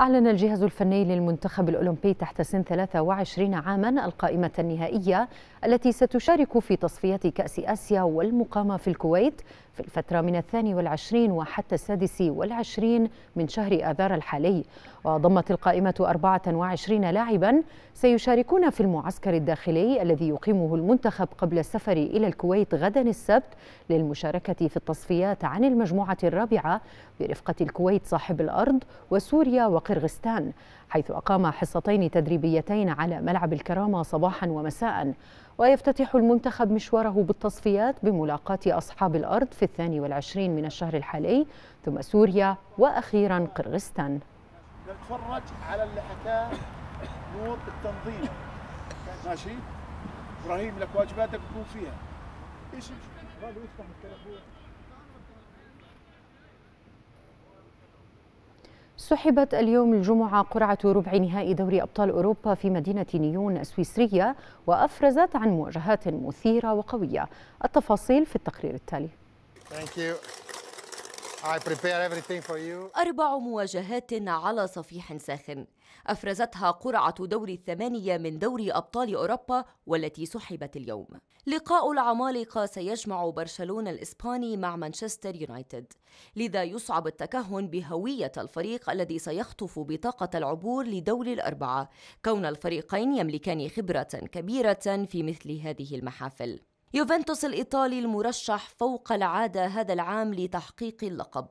أعلن الجهاز الفني للمنتخب الأولمبي تحت سن 23 عاما القائمة النهائية التي ستشارك في تصفيات كأس آسيا والمقامة في الكويت في الفترة من الثاني والعشرين وحتى السادس والعشرين من شهر آذار الحالي وضمت القائمة 24 لاعبا سيشاركون في المعسكر الداخلي الذي يقيمه المنتخب قبل السفر إلى الكويت غدا السبت للمشاركة في التصفيات عن المجموعة الرابعة برفقة الكويت صاحب الأرض وسوريا وقطر قرغستان حيث أقام حصتين تدريبيتين على ملعب الكرامة صباحا ومساء ويفتتح المنتخب مشواره بالتصفيات بملاقاة أصحاب الأرض في الثاني والعشرين من الشهر الحالي ثم سوريا وأخيرا قرغستان نتفرج على اللي حكاه نور التنظيم ماشي ابراهيم لك واجباتك تكون فيها ايش سحبت اليوم الجمعة قرعة ربع نهائي دوري أبطال أوروبا في مدينة نيون السويسرية وأفرزت عن مواجهات مثيرة وقوية التفاصيل في التقرير التالي I prepare everything for you. أربع مواجهات على صفيح ساخن أفرزتها قرعة دور الثمانية من دوري أبطال أوروبا والتي سحبت اليوم لقاء العمالقة سيجمع برشلونة الإسباني مع مانشستر يونايتد لذا يصعب التكهن بهوية الفريق الذي سيخطف بطاقة العبور لدور الأربعة كون الفريقين يملكان خبرة كبيرة في مثل هذه المحافل يوفنتوس الإيطالي المرشح فوق العادة هذا العام لتحقيق اللقب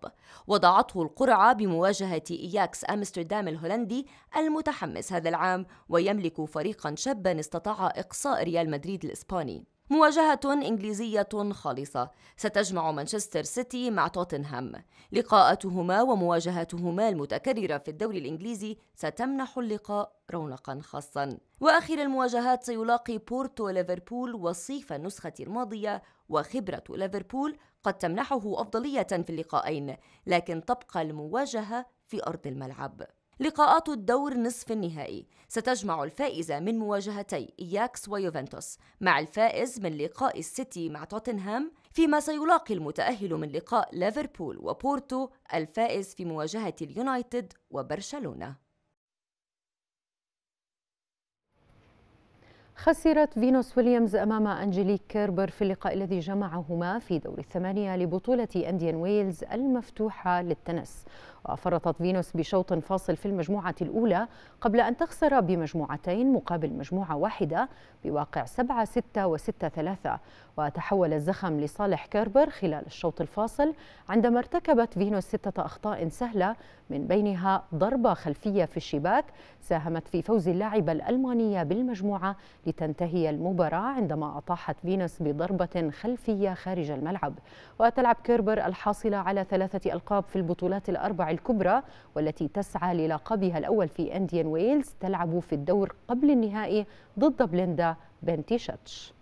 وضعته القرعة بمواجهة إياكس أمستردام الهولندي المتحمس هذا العام ويملك فريقا شابا استطاع إقصاء ريال مدريد الإسباني مواجهة إنجليزية خالصة ستجمع مانشستر سيتي مع توتنهام لقاءاتهما ومواجهتهما المتكررة في الدوري الإنجليزي ستمنح اللقاء رونقا خاصا وآخر المواجهات سيلاقي بورتو ليفربول وصيف النسخة الماضية وخبرة ليفربول قد تمنحه أفضلية في اللقاءين لكن تبقى المواجهة في أرض الملعب لقاءات الدور نصف النهائي ستجمع الفائزة من مواجهتي إياكس ويوفنتوس مع الفائز من لقاء السيتي مع توتنهام فيما سيلاقي المتأهل من لقاء ليفربول وبورتو الفائز في مواجهة اليونايتد وبرشلونة خسرت فينوس ويليامز أمام أنجليك كيربر في اللقاء الذي جمعهما في دور الثمانية لبطولة أنديان ويلز المفتوحة للتنس وفرطت فينوس بشوط فاصل في المجموعة الأولى قبل أن تخسر بمجموعتين مقابل مجموعة واحدة بواقع 7-6 و6-3 وتحول الزخم لصالح كيربر خلال الشوط الفاصل عندما ارتكبت فينوس ستة أخطاء سهلة من بينها ضربة خلفية في الشباك ساهمت في فوز اللاعبة الألمانية بالمجموعة لتنتهي المباراة عندما أطاحت فينوس بضربة خلفية خارج الملعب وتلعب كيربر الحاصلة على ثلاثة ألقاب في البطولات الأربع الكبرى والتي تسعى للقبها الأول في أنديان ويلز تلعب في الدور قبل النهائي ضد بليندا بنتيشاتش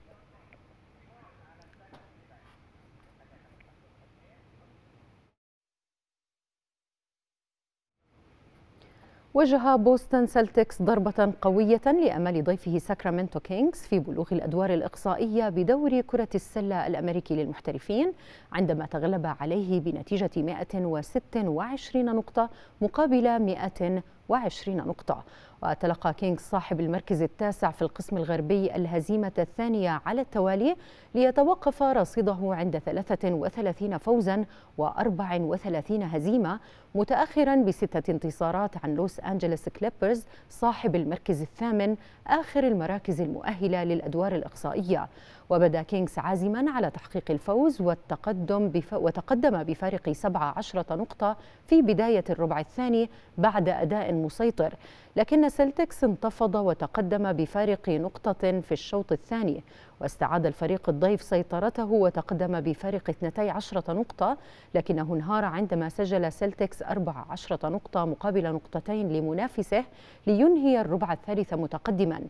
وجه بوستن سلتكس ضربة قوية لأمل ضيفه ساكرامنتو كينغز في بلوغ الأدوار الإقصائية بدور كرة السلة الأمريكي للمحترفين عندما تغلب عليه بنتيجة 126 نقطة مقابل 100 وعشرين نقطة وتلقى كينغ صاحب المركز التاسع في القسم الغربي الهزيمة الثانية على التوالي ليتوقف رصيده عند 33 فوزا و34 هزيمة متأخرا بستة انتصارات عن لوس أنجلس كليبرز صاحب المركز الثامن آخر المراكز المؤهلة للأدوار الإقصائية وبدا كينغز عازما على تحقيق الفوز والتقدم بف... وتقدم بفارق 17 نقطة في بداية الربع الثاني بعد أداء مسيطر لكن سلتكس انتفض وتقدم بفارق نقطة في الشوط الثاني واستعاد الفريق الضيف سيطرته وتقدم بفارق 12 نقطة لكنه انهار عندما سجل سلتكس 14 نقطة مقابل نقطتين لمنافسه لينهي الربع الثالث متقدما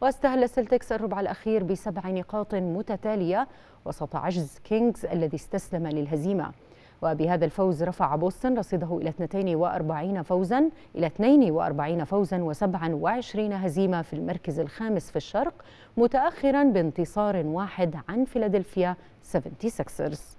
واستهل سلتكس الربع الأخير بسبع نقاط متتالية وسط عجز كينجز الذي استسلم للهزيمة وبهذا الفوز رفع بوسطن رصيده إلى 42 فوزا إلى 42 فوزا و27 هزيمة في المركز الخامس في الشرق متأخرا بانتصار واحد عن فيلادلفيا 76ers